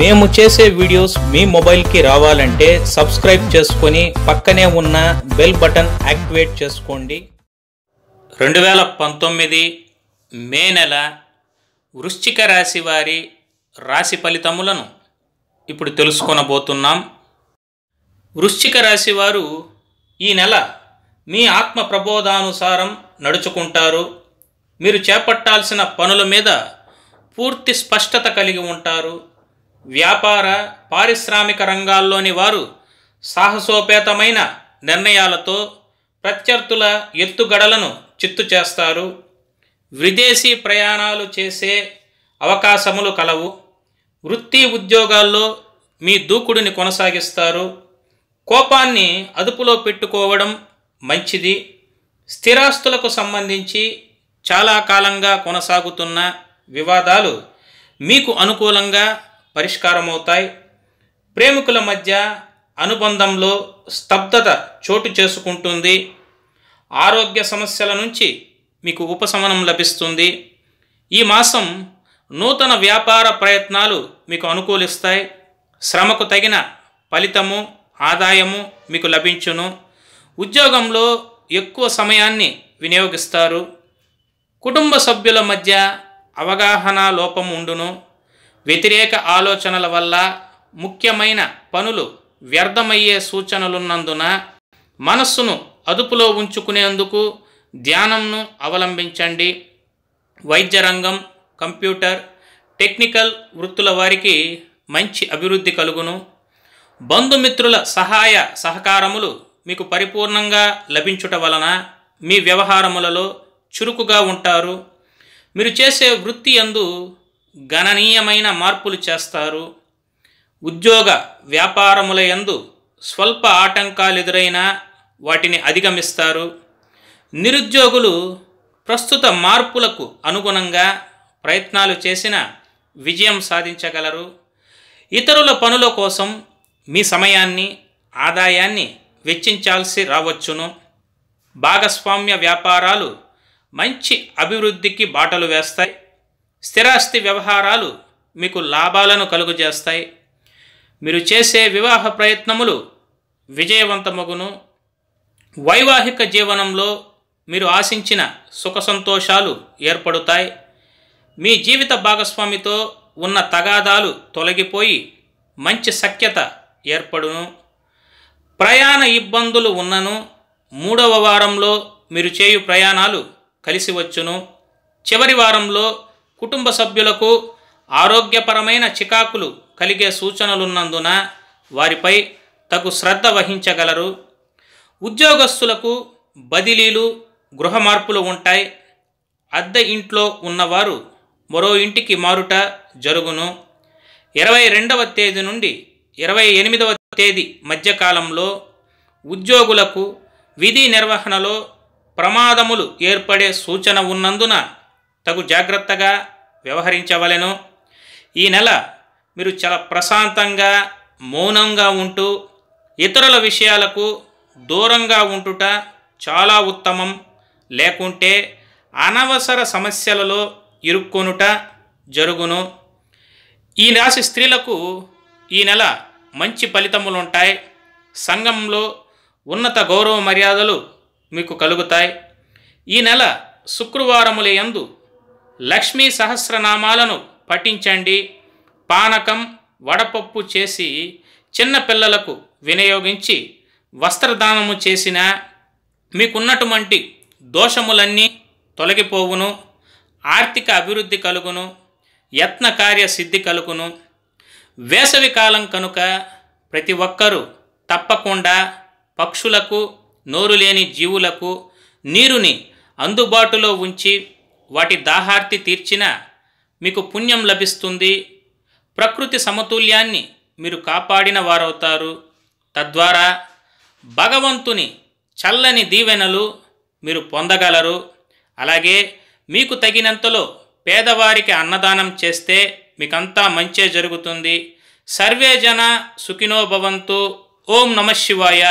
మేము చేసే వీడియోస్ మీ మొబైల్కి రావాలంటే సబ్స్క్రైబ్ చేసుకొని పక్కనే ఉన్న బెల్ బటన్ యాక్టివేట్ చేసుకోండి రెండు వేల పంతొమ్మిది మే నెల వృశ్చిక రాశి వారి రాశి ఫలితములను ఇప్పుడు తెలుసుకొనబోతున్నాం వృశ్చిక రాశి వారు ఈ నెల మీ ఆత్మ ప్రబోధానుసారం నడుచుకుంటారు మీరు చేపట్టాల్సిన పనుల మీద పూర్తి స్పష్టత కలిగి ఉంటారు వ్యాపార పారిశ్రామిక రంగాల్లోని వారు సాహసోపేతమైన నిర్ణయాలతో ప్రత్యర్థుల ఎత్తుగడలను చిత్తు చేస్తారు విదేశీ ప్రయాణాలు చేసే అవకాశములు కలవు వృత్తి ఉద్యోగాల్లో మీ దూకుడిని కొనసాగిస్తారు కోపాన్ని అదుపులో పెట్టుకోవడం మంచిది స్థిరాస్తులకు సంబంధించి చాలా కాలంగా కొనసాగుతున్న వివాదాలు మీకు అనుకూలంగా పరిష్కారమవుతాయి ప్రేమికుల మధ్య అనుబంధంలో స్తబ్దత చోటు చేసుకుంటుంది ఆరోగ్య సమస్యల నుంచి మీకు ఉపశమనం లభిస్తుంది ఈ మాసం నూతన వ్యాపార ప్రయత్నాలు మీకు అనుకూలిస్తాయి శ్రమకు తగిన ఫలితము ఆదాయము మీకు లభించును ఉద్యోగంలో ఎక్కువ సమయాన్ని వినియోగిస్తారు కుటుంబ సభ్యుల మధ్య అవగాహన లోపం ఉండును వ్యతిరేక ఆలోచనల వల్ల ముఖ్యమైన పనులు వ్యర్థమయ్యే సూచనలున్నందున మనస్సును అదుపులో ఉంచుకునేందుకు ధ్యానంను అవలంబించండి వైద్య రంగం కంప్యూటర్ టెక్నికల్ వృత్తుల వారికి మంచి అభివృద్ధి కలుగును బంధుమిత్రుల సహాయ సహకారములు మీకు పరిపూర్ణంగా లభించుట వలన మీ వ్యవహారములలో చురుకుగా ఉంటారు మీరు చేసే వృత్తి అందు గణనీయమైన మార్పులు చేస్తారు ఉద్యోగ వ్యాపారముల యందు స్వల్ప ఆటంకాలు ఎదురైనా వాటిని అధిగమిస్తారు నిరుద్యోగులు ప్రస్తుత మార్పులకు అనుగుణంగా ప్రయత్నాలు చేసిన విజయం సాధించగలరు ఇతరుల పనుల కోసం మీ సమయాన్ని ఆదాయాన్ని వెచ్చించాల్సి రావచ్చును భాగస్వామ్య వ్యాపారాలు మంచి అభివృద్ధికి బాటలు వేస్తాయి స్థిరాస్తి వ్యవహారాలు మీకు లాభాలను కలుగజేస్తాయి మీరు చేసే వివాహ ప్రయత్నములు విజయవంతమగును వైవాహిక జీవనంలో మీరు ఆశించిన సుఖ సంతోషాలు ఏర్పడుతాయి మీ జీవిత భాగస్వామితో ఉన్న తగాదాలు తొలగిపోయి మంచి సఖ్యత ఏర్పడును ప్రయాణ ఇబ్బందులు ఉన్నను మూడవ వారంలో మీరు చేయు ప్రయాణాలు కలిసి వచ్చును చివరి వారంలో కుటుంబ సభ్యులకు ఆరోగ్యపరమైన చికాకులు కలిగే సూచనలున్నందున వారిపై తగు శ్రద్ధ వహించగలరు ఉద్యోగస్తులకు బదిలీలు గృహ మార్పులు ఉంటాయి అద్దె ఇంట్లో ఉన్నవారు మరో ఇంటికి మారుట జరుగును ఇరవై రెండవ తేదీ నుండి ఇరవై ఎనిమిదవ తేదీ మధ్యకాలంలో ఉద్యోగులకు విధి నిర్వహణలో ప్రమాదములు ఏర్పడే సూచన ఉన్నందున తగు జాగ్రత్తగా వ్యవహరించవలెను ఈ నెల మీరు చాలా ప్రశాంతంగా మౌనంగా ఉంటూ ఇతరుల విషయాలకు దూరంగా ఉంటుట చాలా ఉత్తమం లేకుంటే అనవసర సమస్యలలో ఇరుక్కొనుట జరుగును ఈ రాశి స్త్రీలకు ఈ నెల మంచి ఫలితములు ఉంటాయి సంఘంలో ఉన్నత గౌరవ మర్యాదలు మీకు కలుగుతాయి ఈ నెల శుక్రవారముల యందు లక్ష్మీ సహస్రనామాలను పఠించండి పానకం వడపప్పు చేసి చిన్నపిల్లలకు వినియోగించి వస్త్రదానము చేసిన మీకున్నటువంటి దోషములన్నీ తొలగిపోవును ఆర్థిక అభివృద్ధి కలుగును యత్న కార్య సిద్ధి కలుగును వేసవి కాలం కనుక ప్రతి ఒక్కరూ తప్పకుండా పక్షులకు నోరులేని జీవులకు నీరుని అందుబాటులో ఉంచి వాటి దాహార్తి తీర్చినా మీకు పుణ్యం లభిస్తుంది ప్రకృతి సమతుల్యాన్ని మీరు కాపాడిన వారవుతారు తద్వారా భగవంతుని చల్లని దీవెనలు మీరు పొందగలరు అలాగే మీకు తగినంతలో పేదవారికి అన్నదానం చేస్తే మీకంతా మంచే జరుగుతుంది సర్వే జన సుఖినోభవంతు ఓం నమ శివాయ